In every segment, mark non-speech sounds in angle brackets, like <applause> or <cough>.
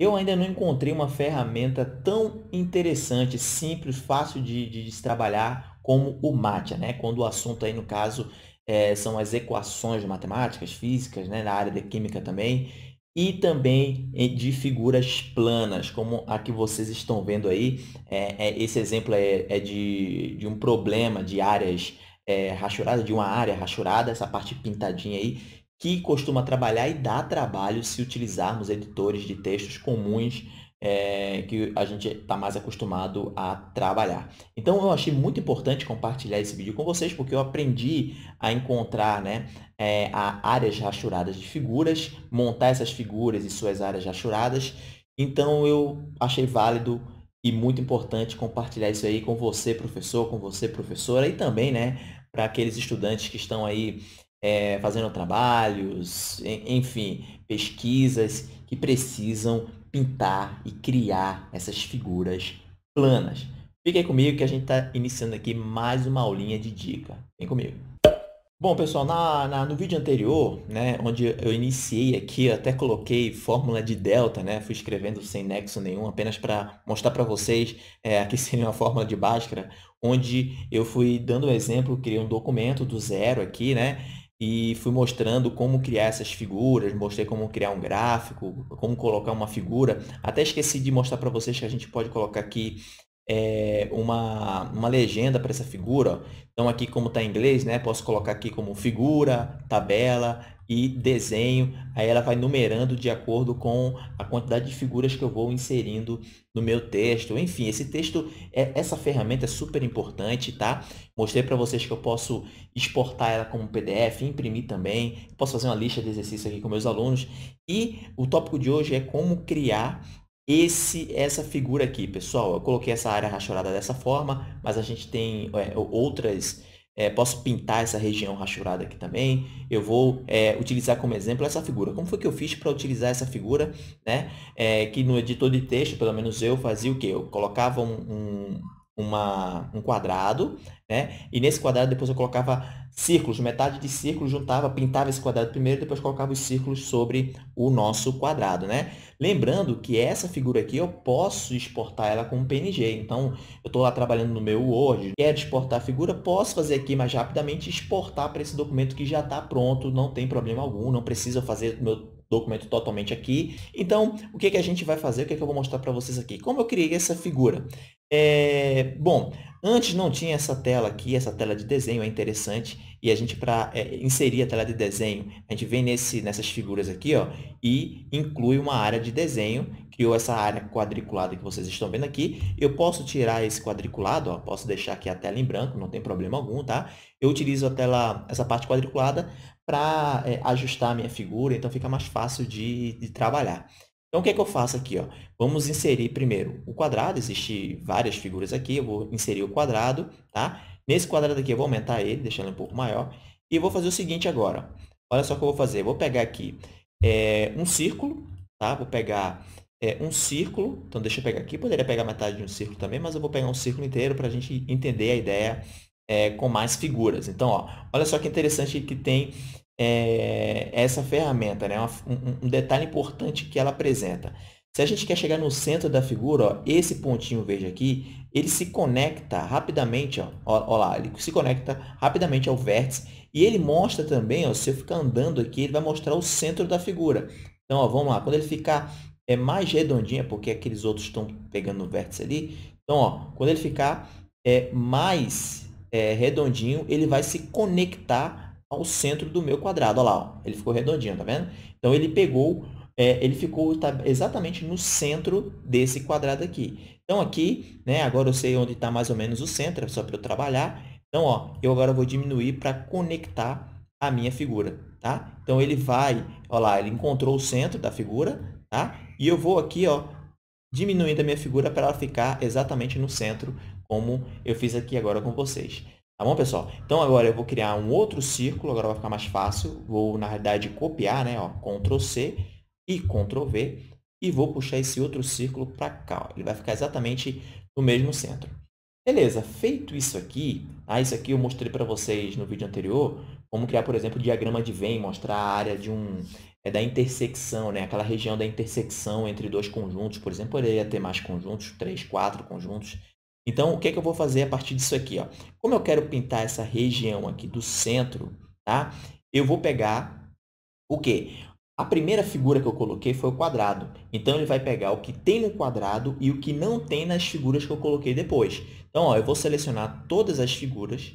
Eu ainda não encontrei uma ferramenta tão interessante, simples, fácil de, de, de trabalhar como o Matia, né? Quando o assunto aí, no caso, é, são as equações matemáticas, físicas, né? Na área da química também. E também de figuras planas, como a que vocês estão vendo aí. É, é, esse exemplo é, é, de, de um problema de áreas é, rachuradas, de uma área rachurada, essa parte pintadinha aí que costuma trabalhar e dá trabalho se utilizarmos editores de textos comuns é, que a gente está mais acostumado a trabalhar. Então eu achei muito importante compartilhar esse vídeo com vocês porque eu aprendi a encontrar né, é, áreas rachuradas de figuras, montar essas figuras e suas áreas rachuradas. Então eu achei válido e muito importante compartilhar isso aí com você, professor, com você, professora, e também né, para aqueles estudantes que estão aí é, fazendo trabalhos, enfim, pesquisas que precisam pintar e criar essas figuras planas. Fique aí comigo que a gente está iniciando aqui mais uma aulinha de dica. Vem comigo. Bom, pessoal, na, na, no vídeo anterior, né, onde eu iniciei aqui, eu até coloquei fórmula de delta, né, fui escrevendo sem nexo nenhum, apenas para mostrar para vocês, é, aqui <laughs> seria uma fórmula de Bhaskara, onde eu fui dando um exemplo, criei um documento do zero aqui, né, e fui mostrando como criar essas figuras, mostrei como criar um gráfico, como colocar uma figura. Até esqueci de mostrar para vocês que a gente pode colocar aqui é, uma, uma legenda para essa figura. Então aqui como está em inglês, né, posso colocar aqui como figura, tabela, e desenho. Aí ela vai numerando de acordo com a quantidade de figuras que eu vou inserindo no meu texto. Enfim, esse texto, é essa ferramenta é super importante, tá? Mostrei para vocês que eu posso exportar ela como PDF, imprimir também. posso fazer uma lista de exercícios aqui com meus alunos. E o tópico de hoje é como criar esse, essa figura aqui, pessoal. Eu coloquei essa área rachorada dessa forma, mas a gente tem é, outras é, posso pintar essa região rachurada aqui também, eu vou é, utilizar como exemplo essa figura. Como foi que eu fiz para utilizar essa figura, né? É, que no editor de texto, pelo menos eu fazia o que? Eu colocava um, um uma, um quadrado, né? E nesse quadrado depois eu colocava círculos, metade de círculo juntava, pintava esse quadrado primeiro, depois colocava os círculos sobre o nosso quadrado, né? Lembrando que essa figura aqui eu posso exportar ela como PNG. Então, eu estou lá trabalhando no meu Word, quero exportar a figura, posso fazer aqui mais rapidamente exportar para esse documento que já está pronto, não tem problema algum, não precisa fazer meu documento totalmente aqui. Então, o que, que a gente vai fazer? O que, que eu vou mostrar para vocês aqui? Como eu criei essa figura? É, bom, antes não tinha essa tela aqui, essa tela de desenho é interessante. E a gente, para é, inserir a tela de desenho, a gente vem nesse, nessas figuras aqui ó, e inclui uma área de desenho, criou essa área quadriculada que vocês estão vendo aqui. Eu posso tirar esse quadriculado, ó, posso deixar aqui a tela em branco, não tem problema algum, tá? Eu utilizo a tela, essa parte quadriculada para é, ajustar a minha figura, então fica mais fácil de, de trabalhar. Então, o que é que eu faço aqui? Ó? Vamos inserir primeiro o quadrado. Existem várias figuras aqui. Eu vou inserir o quadrado, tá? Nesse quadrado aqui, eu vou aumentar ele, deixando ele um pouco maior. E vou fazer o seguinte agora. Olha só o que eu vou fazer. Eu vou pegar aqui é, um círculo, tá? Vou pegar é, um círculo. Então, deixa eu pegar aqui. Poderia pegar metade de um círculo também, mas eu vou pegar um círculo inteiro para a gente entender a ideia é, com mais figuras. Então, ó, olha só que interessante que tem é, essa ferramenta, né? É um, um, detalhe importante que ela apresenta. Se a gente quer chegar no centro da figura, ó, esse pontinho verde aqui, ele se conecta rapidamente, ó, lá, ele se conecta rapidamente ao vértice e ele mostra também, ó, se eu ficar andando aqui, ele vai mostrar o centro da figura. Então, ó, vamos lá, quando ele ficar é mais redondinho, porque aqueles outros estão pegando o vértice ali. Então, ó, quando ele ficar é, mais é, redondinho, ele vai se conectar ao centro do meu quadrado. Olha lá, ó. ele ficou redondinho, tá vendo? Então, ele pegou, é, ele ficou tá, exatamente no centro desse quadrado aqui. Então, aqui, né, agora eu sei onde está mais ou menos o centro, é só para eu trabalhar. Então, ó, eu agora vou diminuir para conectar a minha figura, tá? Então, ele vai, olha lá, ele encontrou o centro da figura, tá? E eu vou aqui, ó, diminuindo a minha figura para ela ficar exatamente no centro, como eu fiz aqui agora com vocês. Tá bom, pessoal? Então agora eu vou criar um outro círculo, agora vai ficar mais fácil. Vou, na realidade, copiar, né? Ó, Ctrl C e Ctrl V. E vou puxar esse outro círculo para cá. Ó. Ele vai ficar exatamente no mesmo centro. Beleza, feito isso aqui, ah, isso aqui eu mostrei para vocês no vídeo anterior, como criar, por exemplo, diagrama de Venn, mostrar a área de um, é, da intersecção, né? aquela região da intersecção entre dois conjuntos, por exemplo, poderia ter mais conjuntos, três, quatro conjuntos, então, o que, é que eu vou fazer a partir disso aqui? Ó? Como eu quero pintar essa região aqui do centro, tá? eu vou pegar o quê? A primeira figura que eu coloquei foi o quadrado. Então, ele vai pegar o que tem no quadrado e o que não tem nas figuras que eu coloquei depois. Então, ó, eu vou selecionar todas as figuras,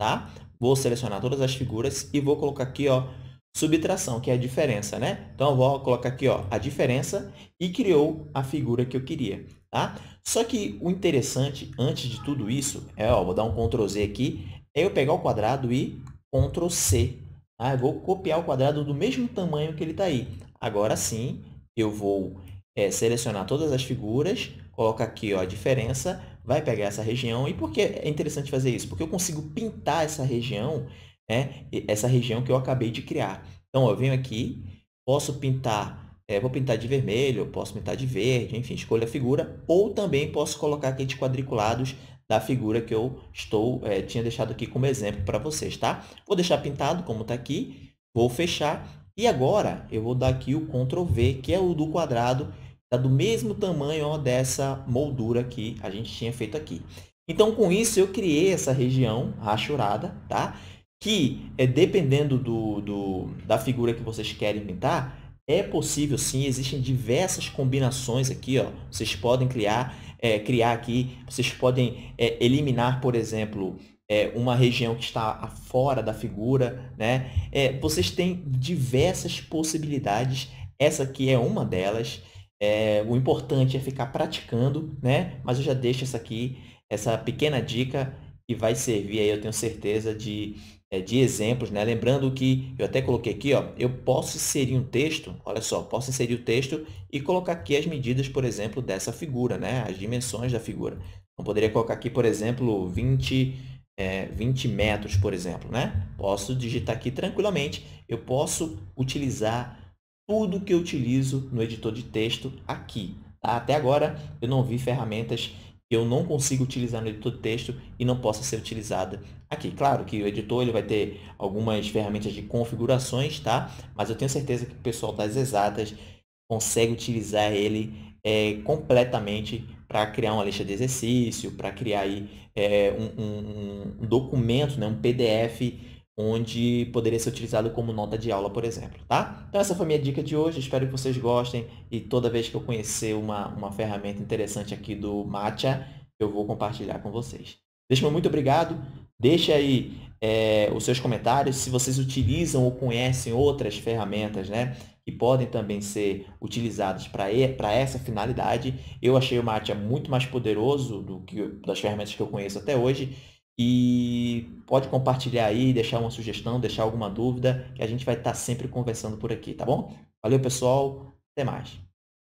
tá? Vou selecionar todas as figuras e vou colocar aqui, ó, subtração, que é a diferença, né? Então, eu vou colocar aqui, ó, a diferença e criou a figura que eu queria, tá? Só que o interessante, antes de tudo isso, é, ó, vou dar um Ctrl Z aqui, é eu pegar o quadrado e Ctrl C. Ah, vou copiar o quadrado do mesmo tamanho que ele está aí. Agora sim, eu vou é, selecionar todas as figuras, colocar aqui ó, a diferença, vai pegar essa região. E por que é interessante fazer isso? Porque eu consigo pintar essa região, né, essa região que eu acabei de criar. Então, ó, eu venho aqui, posso pintar é, vou pintar de vermelho, posso pintar de verde, enfim, escolha a figura, ou também posso colocar aqueles quadriculados da figura que eu estou é, tinha deixado aqui como exemplo para vocês, tá? Vou deixar pintado como está aqui, vou fechar e agora eu vou dar aqui o Ctrl V, que é o do quadrado, está do mesmo tamanho ó, dessa moldura que a gente tinha feito aqui. Então, com isso, eu criei essa região rachurada, tá? Que, é, dependendo do, do, da figura que vocês querem pintar, é possível sim, existem diversas combinações aqui, ó. Vocês podem criar, é, criar aqui, vocês podem é, eliminar, por exemplo, é, uma região que está fora da figura, né? É, vocês têm diversas possibilidades. Essa aqui é uma delas. É, o importante é ficar praticando, né? Mas eu já deixo essa aqui, essa pequena dica que vai servir aí, eu tenho certeza, de é, de exemplos, né? Lembrando que eu até coloquei aqui, ó, eu posso inserir um texto, olha só, posso inserir o texto e colocar aqui as medidas, por exemplo, dessa figura, né? As dimensões da figura. Então, poderia colocar aqui, por exemplo, 20, é, 20 metros, por exemplo, né? Posso digitar aqui tranquilamente. Eu posso utilizar tudo que eu utilizo no editor de texto aqui. Tá? Até agora, eu não vi ferramentas eu não consigo utilizar no editor de texto e não possa ser utilizada aqui. Claro que o editor ele vai ter algumas ferramentas de configurações, tá? Mas eu tenho certeza que o pessoal das exatas consegue utilizar ele é, completamente para criar uma lista de exercício, para criar aí é, um, um, um, documento, né? um PDF onde poderia ser utilizado como nota de aula, por exemplo, tá? Então essa foi minha dica de hoje, espero que vocês gostem e toda vez que eu conhecer uma, uma ferramenta interessante aqui do Matcha, eu vou compartilhar com vocês. Deixa muito obrigado, deixa aí é, os seus comentários se vocês utilizam ou conhecem outras ferramentas, né? Que podem também ser utilizadas para essa finalidade. Eu achei o Matcha muito mais poderoso do que das ferramentas que eu conheço até hoje e pode compartilhar aí, deixar uma sugestão, deixar alguma dúvida, que a gente vai estar sempre conversando por aqui, tá bom? Valeu, pessoal. Até mais.